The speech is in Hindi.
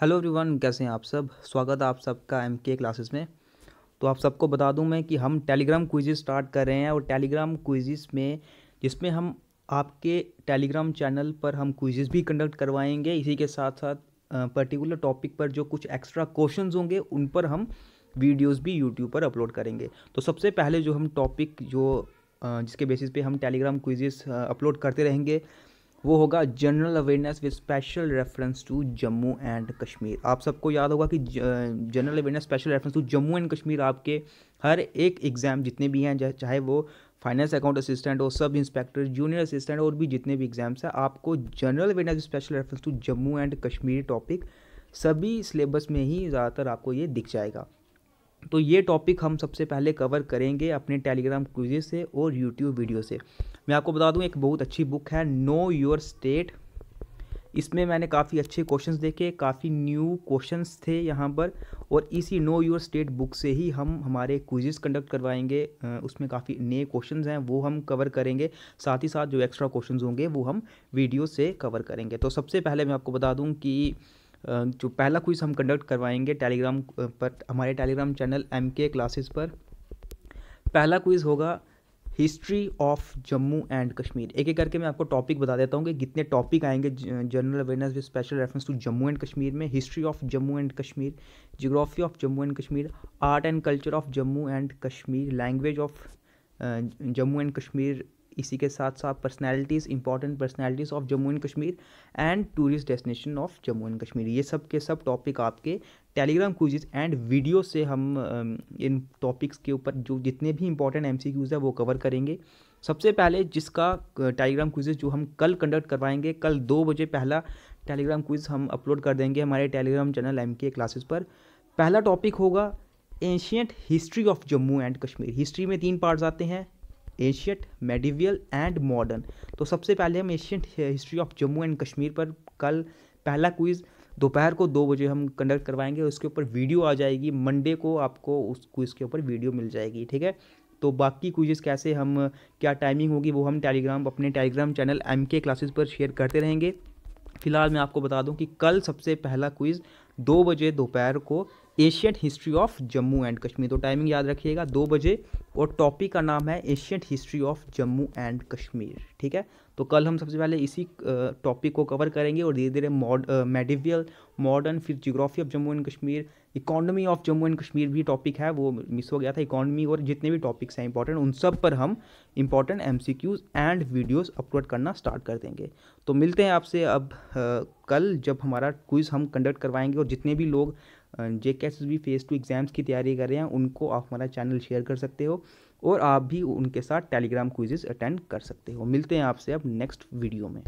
हेलो एवरीवन कैसे हैं आप सब स्वागत है आप सबका एम के क्लासेस में तो आप सबको बता दूं मैं कि हम टेलीग्राम क्विजेज स्टार्ट कर रहे हैं और टेलीग्राम क्विजेज में जिसमें हम आपके टेलीग्राम चैनल पर हम क्विजेज भी कंडक्ट करवाएंगे इसी के साथ साथ पर्टिकुलर टॉपिक पर जो कुछ एक्स्ट्रा क्वेश्चन होंगे उन पर हम वीडियोज़ भी यूट्यूब पर अपलोड करेंगे तो सबसे पहले जो हम टॉपिक जो जिसके बेसिस पे हम टेलीग्राम क्विज़ अपलोड करते रहेंगे वो होगा general awareness with special reference to Jammu and Kashmir आप सबको याद होगा कि general awareness special reference to Jammu and Kashmir आपके हर एक एग्ज़ाम जितने भी हैं चाहे वो फाइनेंस अकाउंट असिस्टेंट हो सब इंस्पेक्टर जूनियर असिस्टेंट और भी जितने भी एग्ज़ाम्स हैं आपको general awareness special reference to Jammu and Kashmir topic सभी सिलेबस में ही ज़्यादातर आपको ये दिख जाएगा तो ये टॉपिक हम सबसे पहले कवर करेंगे अपने टेलीग्राम क्विजे से और यूट्यूब वीडियो से मैं आपको बता दूं एक बहुत अच्छी बुक है नो योर स्टेट इसमें मैंने काफ़ी अच्छे क्वेश्चंस देखे काफ़ी न्यू क्वेश्चंस थे यहाँ पर और इसी नो योर स्टेट बुक से ही हम हमारे क्विजेज़ कंडक्ट करवाएंगे उसमें काफ़ी नए क्वेश्चंस हैं वो हम कवर करेंगे साथ ही साथ जो एक्स्ट्रा क्वेश्चंस होंगे वो हम वीडियो से कवर करेंगे तो सबसे पहले मैं आपको बता दूँ कि जो पहला क्विज़ हम कंडक्ट करवाएंगे टेलीग्राम पर हमारे Telegram channel M K classes पर पहला क्विज़ होगा history of Jammu and Kashmir एक एक करके मैं आपको टॉपिक बता देता हूँ कि कितने टॉपिक आएंगे general awareness with special reference to Jammu and Kashmir में history of Jammu and Kashmir geography of Jammu and Kashmir art and culture of Jammu and Kashmir language of Jammu and Kashmir इसी के साथ साथ personalities important personalities of Jammu and Kashmir and tourist destination of Jammu and Kashmir ये सब के सब टॉपिक आपके टेलीग्राम क्विजेज एंड वीडियो से हम इन टॉपिक्स के ऊपर जो जितने भी इंपॉर्टेंट एम सी क्यूज़ है वो कवर करेंगे सबसे पहले जिसका टेलीग्राम क्विजेज जो हम कल कंडक्ट करवाएंगे कल दो बजे पहला टेलीग्राम क्विज हम अपलोड कर देंगे हमारे Telegram channel M K classes पर पहला टॉपिक होगा ancient history of Jammu and Kashmir history में तीन पार्ट्स आते हैं एशियट मेडिवियल एंड मॉडर्न तो सबसे पहले हम ancient history of Jammu and Kashmir पर कल पहला क्विज़ दोपहर को दो बजे हम कंडक्ट करवाएंगे उसके ऊपर वीडियो आ जाएगी मंडे को आपको उस क्विज़ के ऊपर वीडियो मिल जाएगी ठीक है तो बाकी क्विजेज़ कैसे हम क्या टाइमिंग होगी वो हम टेलीग्राम अपने Telegram channel M K classes पर शेयर करते रहेंगे फिलहाल मैं आपको बता दूं कि कल सबसे पहला क्विज़ दो बजे दोपहर को ancient history of Jammu and Kashmir तो टाइमिंग याद रखिएगा दो बजे और टॉपिक का नाम है ancient history of Jammu and Kashmir ठीक है तो कल हम सबसे पहले इसी टॉपिक को कवर करेंगे और धीरे धीरे मॉड मेडिवियल मॉडर्न फिर geography of Jammu and Kashmir economy of Jammu and Kashmir भी टॉपिक है वो मिस हो गया था इकोनॉमी और जितने भी टॉपिक्स हैं इंपॉर्टेंट उन सब पर हम important M C Qs and videos upload करना स्टार्ट कर देंगे तो मिलते हैं आपसे अब आ, कल जब हमारा क्विज़ हम कंडक्ट करवाएंगे और जितने भी लोग J K S B phase two exams की तैयारी कर रहे हैं उनको आप हमारा चैनल शेयर कर सकते हो और आप भी उनके साथ टेलीग्राम क्विजेज अटेंड कर सकते हो मिलते हैं आपसे अब नेक्स्ट वीडियो में